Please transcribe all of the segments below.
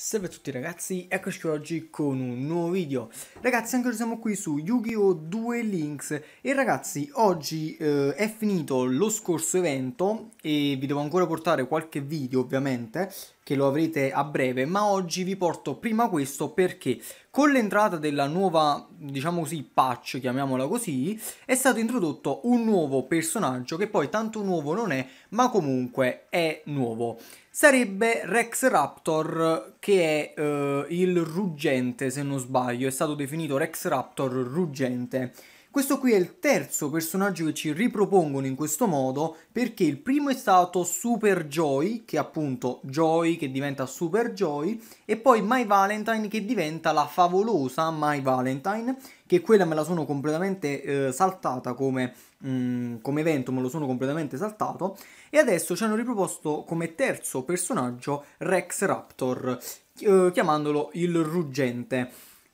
Salve a tutti ragazzi, eccoci oggi con un nuovo video Ragazzi anche oggi siamo qui su Yu-Gi-Oh! 2 Links E ragazzi oggi eh, è finito lo scorso evento E vi devo ancora portare qualche video ovviamente che lo avrete a breve, ma oggi vi porto prima questo perché con l'entrata della nuova, diciamo così, patch, chiamiamola così, è stato introdotto un nuovo personaggio che poi tanto nuovo non è, ma comunque è nuovo. Sarebbe Rex Raptor che è eh, il ruggente, se non sbaglio, è stato definito Rex Raptor ruggente questo qui è il terzo personaggio che ci ripropongono in questo modo perché il primo è stato Super Joy, che è appunto Joy che diventa Super Joy, e poi My Valentine che diventa la favolosa My Valentine, che quella me la sono completamente eh, saltata come, mh, mm, come evento, me lo sono completamente saltato, e adesso ci hanno riproposto come terzo personaggio Rex Raptor, eh, chiamandolo il Ruggente.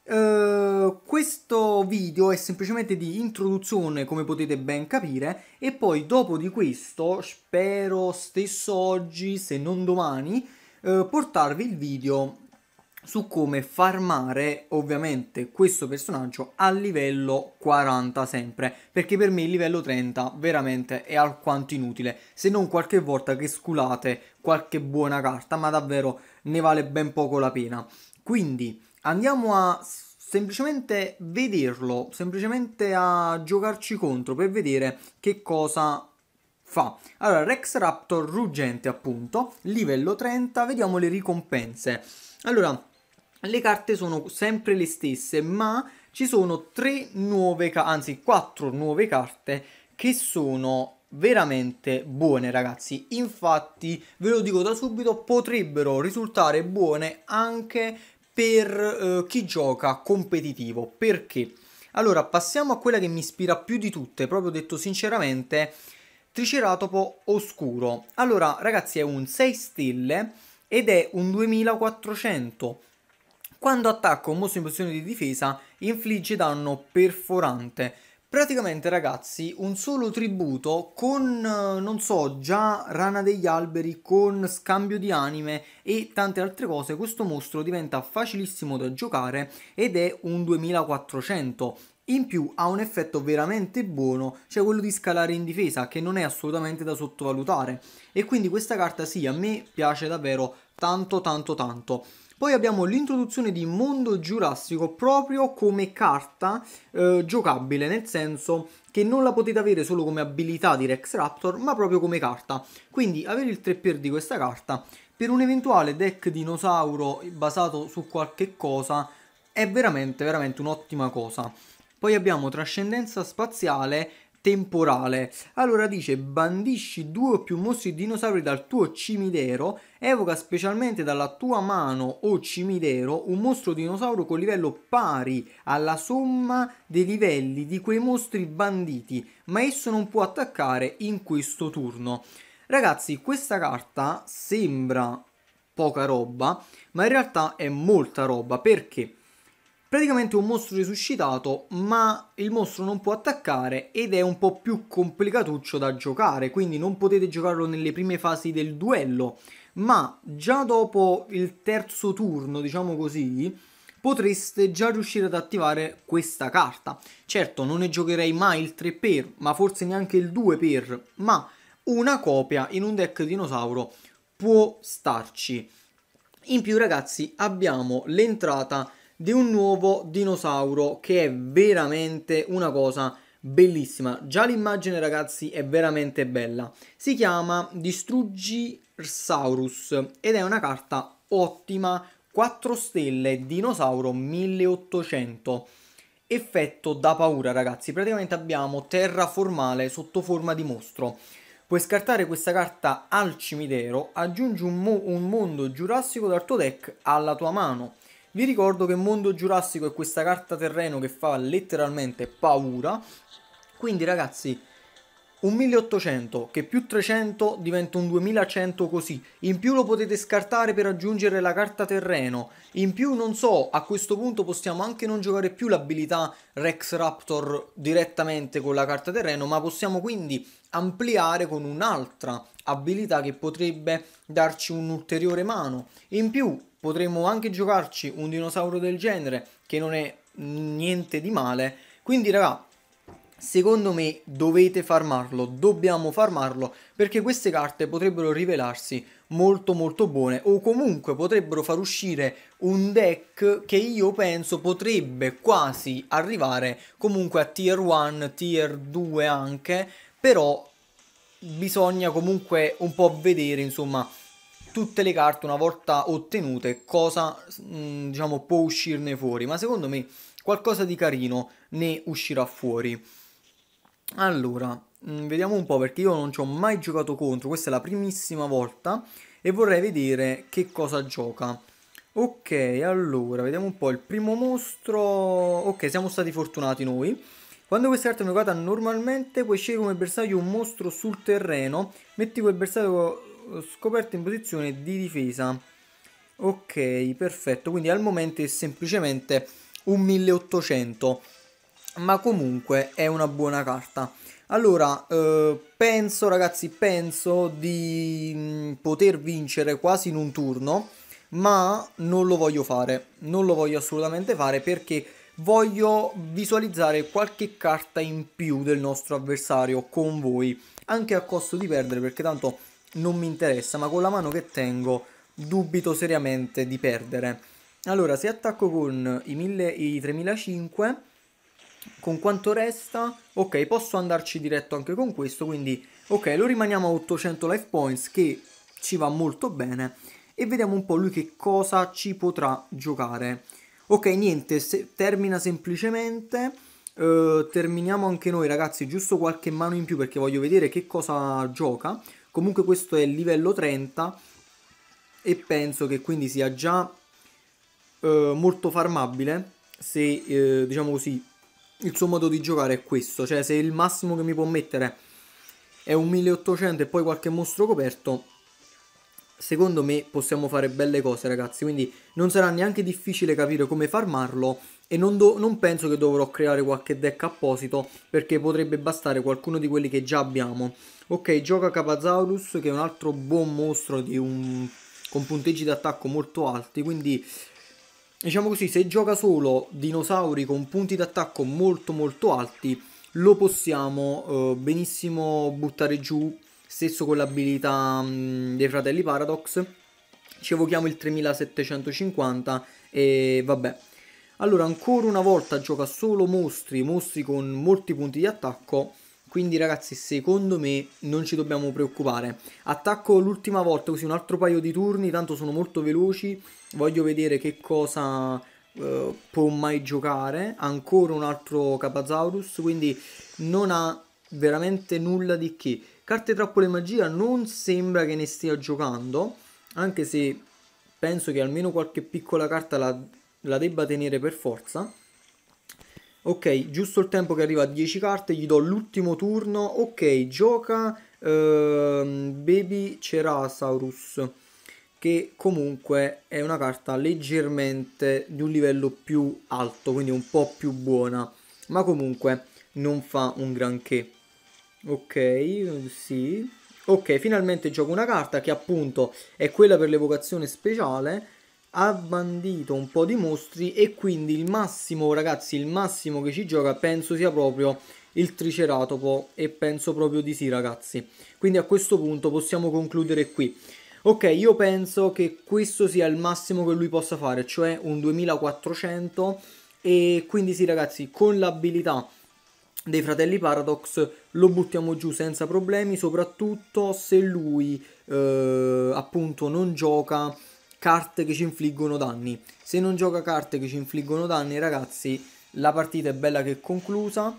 Eh, questo video è semplicemente di introduzione, come potete ben capire, e poi dopo di questo, spero stesso oggi, se non domani, uh, portarvi il video su come farmare ovviamente questo personaggio a livello 40 sempre perché per me il livello 30 veramente è alquanto inutile se non qualche volta che sculate qualche buona carta ma davvero ne vale ben poco la pena quindi andiamo a semplicemente vederlo, semplicemente a giocarci contro per vedere che cosa fa. Allora, Rex Raptor ruggente appunto, livello 30, vediamo le ricompense. Allora, le carte sono sempre le stesse, ma ci sono tre nuove, anzi quattro nuove carte che sono veramente buone ragazzi infatti ve lo dico da subito potrebbero risultare buone anche per eh, chi gioca competitivo. Perché? Allora, passiamo a quella che mi ispira più di tutte, proprio detto sinceramente, Triceratopo Oscuro. Allora, ragazzi, è un 6 stelle ed è un 2400. Quando attacca un mostro in posizione di difesa, infligge danno perforante. Praticamente ragazzi un solo tributo con, eh, non so, già Rana degli Alberi, con scambio di anime e tante altre cose, questo mostro diventa facilissimo da giocare ed è un 2400. In più ha un effetto veramente buono, cioè quello di scalare in difesa, che non è assolutamente da sottovalutare. E quindi questa carta sì, a me piace davvero tanto tanto tanto. Poi abbiamo l'introduzione di Mondo Giurassico proprio come carta eh, giocabile, nel senso che non la potete avere solo come abilità di Rex Raptor, ma proprio come carta. Quindi avere il 3x di questa carta per un eventuale deck dinosauro basato su qualche cosa è veramente, veramente un'ottima cosa. Poi abbiamo Trascendenza Spaziale temporale. Allora dice bandisci due o più mostri dinosauri dal tuo cimitero, evoca specialmente dalla tua mano o cimitero un mostro dinosauro con livello pari alla somma dei livelli di quei mostri banditi, ma esso non può attaccare in questo turno. Ragazzi, questa carta sembra poca roba, ma in realtà è molta roba perché praticamente un mostro risuscitato, ma il mostro non può attaccare ed è un po' più complicatuccio da giocare, quindi non potete giocarlo nelle prime fasi del duello, ma già dopo il terzo turno, diciamo così, potreste già riuscire ad attivare questa carta. Certo, non ne giocherei mai il 3 per, ma forse neanche il 2 per, ma una copia in un deck dinosauro può starci. In più ragazzi abbiamo l'entrata di un nuovo dinosauro che è veramente una cosa bellissima. Già l'immagine, ragazzi, è veramente bella. Si chiama Distruggisaurus ed è una carta ottima, 4 stelle, dinosauro 1800. Effetto da paura, ragazzi. Praticamente abbiamo terra formale sotto forma di mostro. Puoi scartare questa carta al cimitero, aggiungi un, mo un mondo giurassico dal tuo deck alla tua mano. Vi ricordo che Mondo Giurassico è questa carta terreno che fa letteralmente paura. Quindi ragazzi, un 1800 che più 300 diventa un 2100 così, in più lo potete scartare per aggiungere la carta terreno, in più non so, a questo punto possiamo anche non giocare più l'abilità Rex Raptor direttamente con la carta terreno, ma possiamo quindi ampliare con un'altra abilità che potrebbe darci un'ulteriore mano, in più potremmo anche giocarci un dinosauro del genere che non è niente di male. Quindi raga, secondo me dovete farmarlo, dobbiamo farmarlo perché queste carte potrebbero rivelarsi molto molto buone o comunque potrebbero far uscire un deck che io penso potrebbe quasi arrivare comunque a tier 1, tier 2 anche, però bisogna comunque un po' vedere insomma tutte le carte una volta ottenute cosa mh, mm, diciamo può uscirne fuori ma secondo me qualcosa di carino ne uscirà fuori allora mh, mm, vediamo un po' perché io non ci ho mai giocato contro questa è la primissima volta e vorrei vedere che cosa gioca ok allora vediamo un po' il primo mostro ok siamo stati fortunati noi quando questa carta è giocata normalmente puoi scegliere come bersaglio un mostro sul terreno metti quel bersaglio scoperto in posizione di difesa. Ok, perfetto, quindi al momento è semplicemente un 1800, ma comunque è una buona carta. Allora, eh, penso ragazzi, penso di mm, poter vincere quasi in un turno, ma non lo voglio fare, non lo voglio assolutamente fare perché voglio visualizzare qualche carta in più del nostro avversario con voi, anche a costo di perdere perché tanto non mi interessa, ma con la mano che tengo dubito seriamente di perdere. Allora, se attacco con i, 1000, i 3005, con quanto resta? Ok, posso andarci diretto anche con questo, quindi ok, lo rimaniamo a 800 life points che ci va molto bene e vediamo un po' lui che cosa ci potrà giocare. Ok, niente, se, termina semplicemente. Eh, terminiamo anche noi ragazzi, giusto qualche mano in più perché voglio vedere che cosa gioca comunque questo è il livello 30 e penso che quindi sia già eh, molto farmabile se eh, diciamo così il suo modo di giocare è questo cioè se il massimo che mi può mettere è un 1800 e poi qualche mostro coperto secondo me possiamo fare belle cose ragazzi, quindi non sarà neanche difficile capire come farmarlo e non, do, non, penso che dovrò creare qualche deck apposito perché potrebbe bastare qualcuno di quelli che già abbiamo. Ok, gioca Capazaurus che è un altro buon mostro un, con punteggi d'attacco molto alti, quindi diciamo così se gioca solo dinosauri con punti d'attacco molto molto alti lo possiamo eh, benissimo buttare giù Stesso con l'abilità mh, dei fratelli Paradox. Ci evochiamo il 3750 e vabbè. Allora, ancora una volta gioca solo mostri, mostri con molti punti di attacco. Quindi ragazzi, secondo me non ci dobbiamo preoccupare. Attacco l'ultima volta, così un altro paio di turni, tanto sono molto veloci. Voglio vedere che cosa eh, può mai giocare. Ancora un altro Capazaurus, quindi non ha veramente nulla di che. Carte Trappole Magia non sembra che ne stia giocando, anche se penso che almeno qualche piccola carta la, la debba tenere per forza. Ok, giusto il tempo che arriva a 10 carte, gli do l'ultimo turno. Ok, gioca ehm, Baby Cerasaurus, che comunque è una carta leggermente di un livello più alto, quindi un po' più buona, ma comunque non fa un granché. Ok, mm, sì. Ok, finalmente gioco una carta che appunto è quella per l'evocazione speciale. Ha bandito un po' di mostri e quindi il massimo, ragazzi, il massimo che ci gioca penso sia proprio il Triceratopo e penso proprio di sì, ragazzi. Quindi a questo punto possiamo concludere qui. Ok, io penso che questo sia il massimo che lui possa fare, cioè un 2400 e quindi sì ragazzi, con l'abilità dei fratelli Paradox lo buttiamo giù senza problemi, soprattutto se lui eh, appunto non gioca carte che ci infliggono danni. Se non gioca carte che ci infliggono danni, ragazzi, la partita è bella che è conclusa.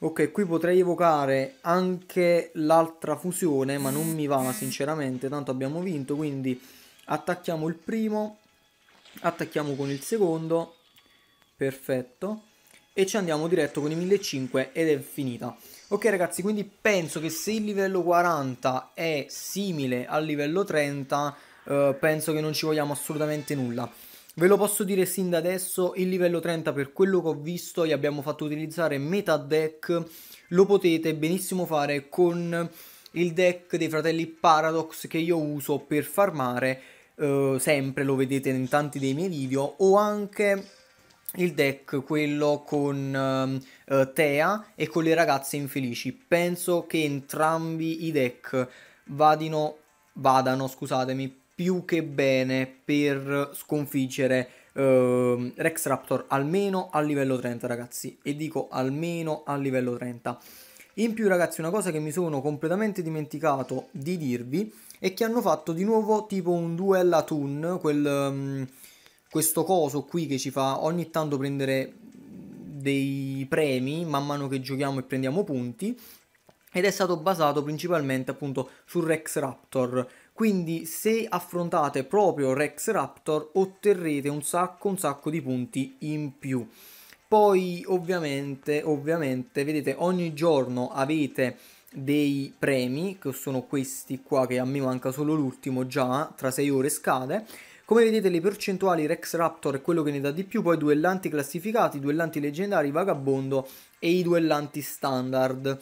Ok, qui potrei evocare anche l'altra fusione, ma non mi va sinceramente, tanto abbiamo vinto, quindi attacchiamo il primo, attacchiamo con il secondo, perfetto e ci andiamo diretto con i 1500 ed è finita. Ok ragazzi, quindi penso che se il livello 40 è simile al livello 30, eh, penso che non ci vogliamo assolutamente nulla. Ve lo posso dire sin da adesso, il livello 30 per quello che ho visto gli abbiamo fatto utilizzare meta deck, lo potete benissimo fare con il deck dei fratelli Paradox che io uso per farmare, eh, sempre lo vedete in tanti dei miei video, o anche il deck quello con uh, ehm, eh, Tea e con le ragazze infelici. Penso che entrambi i deck vadino, vadano, scusatemi, più che bene per sconfiggere uh, Rex Raptor almeno a livello 30 ragazzi e dico almeno a livello 30. In più ragazzi una cosa che mi sono completamente dimenticato di dirvi è che hanno fatto di nuovo tipo un duel a Toon, quel... Um, questo coso qui che ci fa ogni tanto prendere dei premi man mano che giochiamo e prendiamo punti ed è stato basato principalmente appunto su Rex Raptor. Quindi se affrontate proprio Rex Raptor otterrete un sacco un sacco di punti in più. Poi ovviamente, ovviamente vedete ogni giorno avete dei premi che sono questi qua che a me manca solo l'ultimo già tra 6 ore scade come vedete le percentuali Rex Raptor è quello che ne dà di più, poi duellanti classificati, duellanti leggendari, vagabondo e i duellanti standard.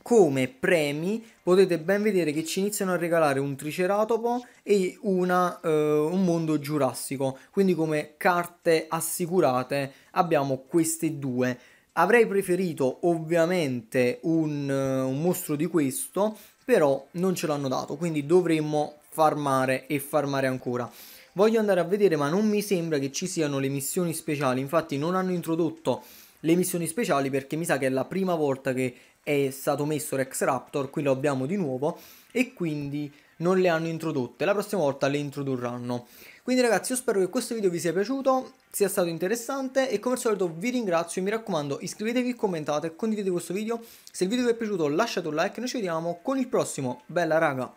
Come premi potete ben vedere che ci iniziano a regalare un Triceratopo e una, eh, un mondo giurassico, quindi come carte assicurate abbiamo queste due. Avrei preferito ovviamente un, eh, un mostro di questo, però non ce l'hanno dato, quindi dovremmo farmare e farmare ancora. Voglio andare a vedere ma non mi sembra che ci siano le missioni speciali, infatti non hanno introdotto le missioni speciali perché mi sa che è la prima volta che è stato messo Rex Raptor, qui lo abbiamo di nuovo e quindi non le hanno introdotte, la prossima volta le introdurranno. Quindi ragazzi io spero che questo video vi sia piaciuto, sia stato interessante e come al solito vi ringrazio e mi raccomando iscrivetevi, commentate, condividete questo video, se il video vi è piaciuto lasciate un like e noi ci vediamo con il prossimo, bella raga!